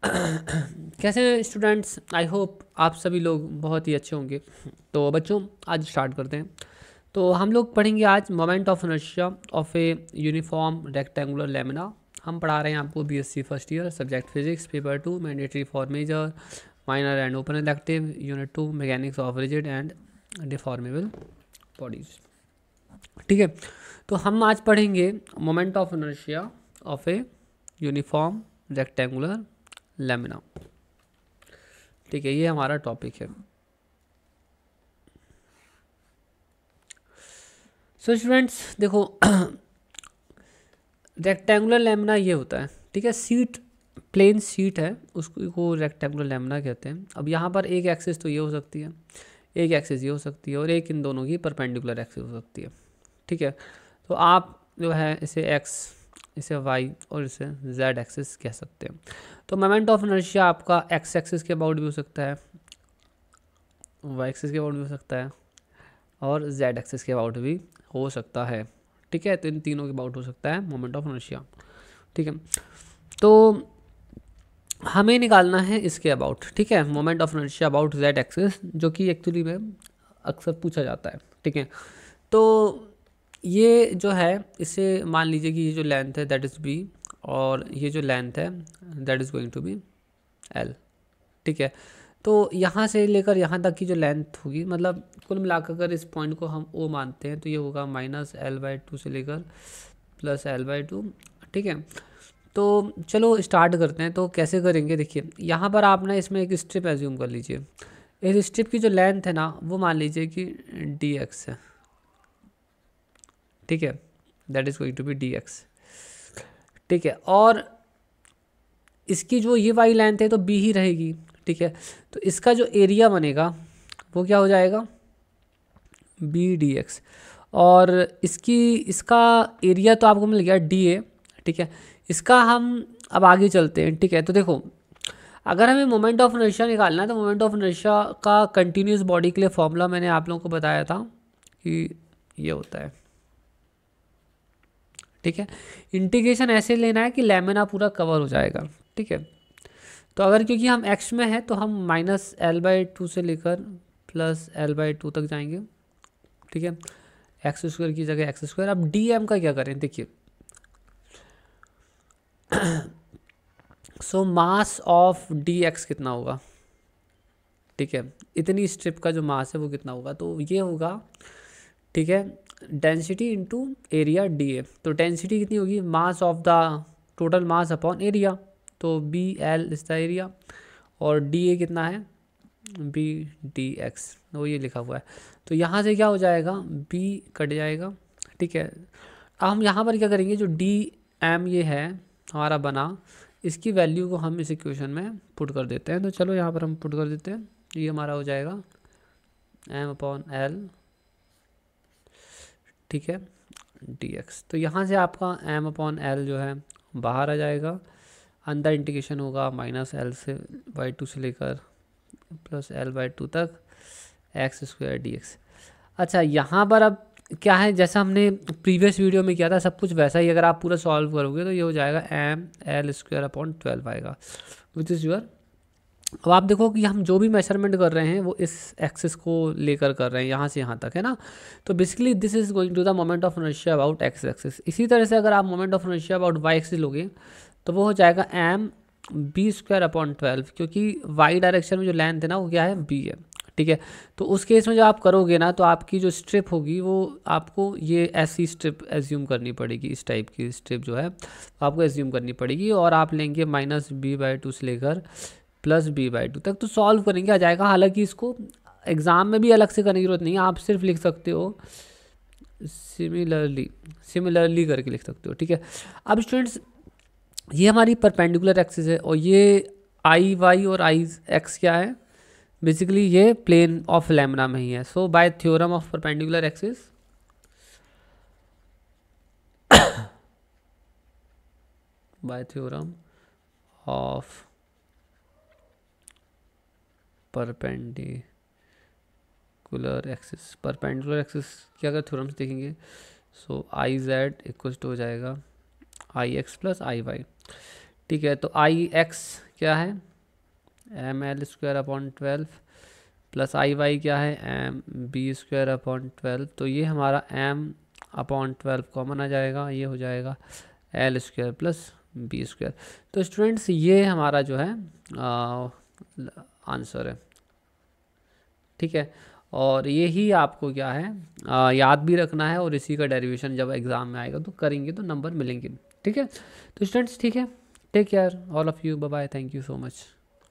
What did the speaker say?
कैसे students I hope आप सभी लोग बहुत ही अच्छे होंगे तो बच्चों आज स्टार्ट करते हैं तो हम लोग पढ़ेंगे आज moment of inertia of a uniform rectangular lamina हम पढ़ा रहे हैं आपको BSc first year subject physics paper two mandatory for major minor and open elective unit two mechanics of rigid and deformable bodies ठीक है तो हम आज पढ़ेंगे moment of inertia of a uniform rectangular lamina ठीक है ये हमारा टॉपिक है सो so स्टूडेंट्स देखो रेक्टेंगुलर लेमिना ये होता है ठीक है सीट प्लेन सीट है उसको रेक्टेंगुलर लेमिना कहते हैं अब यहाँ पर एक एक्सेस तो ये हो सकती है एक एक्सेस ये हो सकती है और एक इन दोनों की परपेंडिकुलर एक्सेस हो सकती है ठीक है तो आप जो है इसे एक्स इसे वाई और इसे जेड एक्सिस कह सकते हैं तो मोमेंट ऑफ इनर्शिया आपका एक्स एक्सिस के अबाउट भी हो सकता है वाई एक्सिस के अबाउट भी हो सकता है और जेड एक्सिस के अबाउट भी हो सकता है ठीक है तो इन तीनों के अबाउट हो सकता है मोमेंट ऑफ इनर्शिया ठीक है तो हमें निकालना है इसके अबाउट ठीक है moment of inertia about Z axis जो कि एक्चुअली में अक्सर पूछा जाता है ठीक है तो ये जो है इसे मान लीजिए कि ये जो लेंथ है दैट इज़ बी और ये जो लेंथ है that is going to be L ठीक है तो यहाँ से लेकर यहाँ तक की जो लेंथ होगी मतलब कुल मिलाकर अगर इस पॉइंट को हम ओ मानते हैं तो ये होगा माइनस एल बाई टू से लेकर प्लस एल बाई टू ठीक है तो चलो स्टार्ट करते हैं तो कैसे करेंगे देखिए यहाँ पर आप ना इसमें एक स्ट्रिप एज्यूम कर लीजिए इस स्ट्रिप की जो लेंथ है ना वो मान लीजिए कि डी एक्स है ठीक है that is going to be D X ठीक है और इसकी जो ये वाई लेंथ है तो बी ही रहेगी ठीक है तो इसका जो एरिया बनेगा वो क्या हो जाएगा बी डी एक्स और इसकी इसका एरिया तो आपको मिल गया डी ए ठीक है इसका हम अब आगे चलते हैं ठीक है तो देखो अगर हमें मोमेंट ऑफ नशा निकालना है तो मोमेंट ऑफ नशा का कंटिन्यूस बॉडी के लिए फॉर्मूला मैंने आप लोगों को बताया था कि ये होता है ठीक है इंटीग्रेशन ऐसे लेना है कि लेमिना पूरा कवर हो जाएगा ठीक है तो अगर क्योंकि हम एक्स में हैं तो हम माइनस एल बाई टू से लेकर प्लस एल बाई टू तक जाएंगे ठीक है एक्स स्क्वायर की जगह एक्स स्क्वायर अब डी एम का क्या करें देखिए so mass of D X कितना होगा ठीक है इतनी स्ट्रिप का जो मास है वो कितना होगा तो ये होगा ठीक है density into area D A तो डेंसिटी कितनी होगी mass of the total mass upon area तो B L is the area और डी ए कितना है बी डी एक्स वो ये लिखा हुआ है तो यहाँ से क्या हो जाएगा बी कट जाएगा ठीक है अब हम यहाँ पर क्या करेंगे जो डी एम ये है हमारा बना इसकी वैल्यू को हम इस इक्वेशन में पुट कर देते हैं तो चलो यहाँ पर हम पुट कर देते हैं ये हमारा हो जाएगा एम अपॉन एल ठीक है डी एक्स तो यहाँ से आपका एम अपॉन एल जो है बाहर आ जाएगा अंदर इंटीग्रेशन होगा माइनस एल से बाई टू से लेकर प्लस एल वाई टू तक एक्स स्क्वायर डी एक्स अच्छा यहाँ पर अब क्या है जैसा हमने प्रीवियस वीडियो में किया था सब कुछ वैसा ही अगर आप पूरा सॉल्व करोगे तो ये हो जाएगा M L square upon twelve आएगा विच इज़ योर अब आप देखो कि हम जो भी मेजरमेंट कर रहे हैं वो इस एक्सिस को लेकर कर रहे हैं यहाँ से यहाँ तक है ना तो basically this is going to the moment of inertia about X axis इसी तरह से अगर आप moment of inertia about Y axis लोगे तो वो हो जाएगा M B square upon twelve क्योंकि वाई डायरेक्शन में जो लेंथ है ना वो क्या है बी है ठीक है तो उस केस में जब आप करोगे ना तो आपकी जो स्ट्रिप होगी वो आपको ये ऐसी स्ट्रिप एज्यूम करनी पड़ेगी इस टाइप की स्ट्रिप जो है आपको एज्यूम करनी पड़ेगी और आप लेंगे माइनस बी बाई टू से लेकर प्लस बी बाई टू तक तो सॉल्व करेंगे आ जाएगा हालांकि इसको एग्ज़ाम में भी अलग से करने की जरूरत नहीं है आप सिर्फ लिख सकते हो सिमिलरली सिमिलरली करके लिख सकते हो ठीक है अब स्टूडेंट्स ये हमारी परपेंडिकुलर एक्सिस है और ये आई वाई और आई एक्स क्या है बेसिकली ये प्लेन ऑफ लेमरा में ही है so by theorem of perpendicular axis by theorem of perpendicular axis perpendicular axis क्या अगर थ्योरम से देखेंगे सो आई जेड इक्व हो जाएगा I X plus I Y ठीक है तो आई एक्स क्या है M L square upon twelve plus I Y क्या है M B square upon twelve तो ये हमारा एम अपॉन ट्वेल्व कॉमन आ जाएगा ये हो जाएगा L square plus B square तो स्टूडेंट्स ये हमारा जो है आ, आंसर है ठीक है और ये ही आपको क्या है आ, याद भी रखना है और इसी का डेरिवेशन जब एग्ज़ाम में आएगा तो करेंगे तो नंबर मिलेंगे ठीक है तो स्टूडेंट्स ठीक है take care all of you bye thank you so much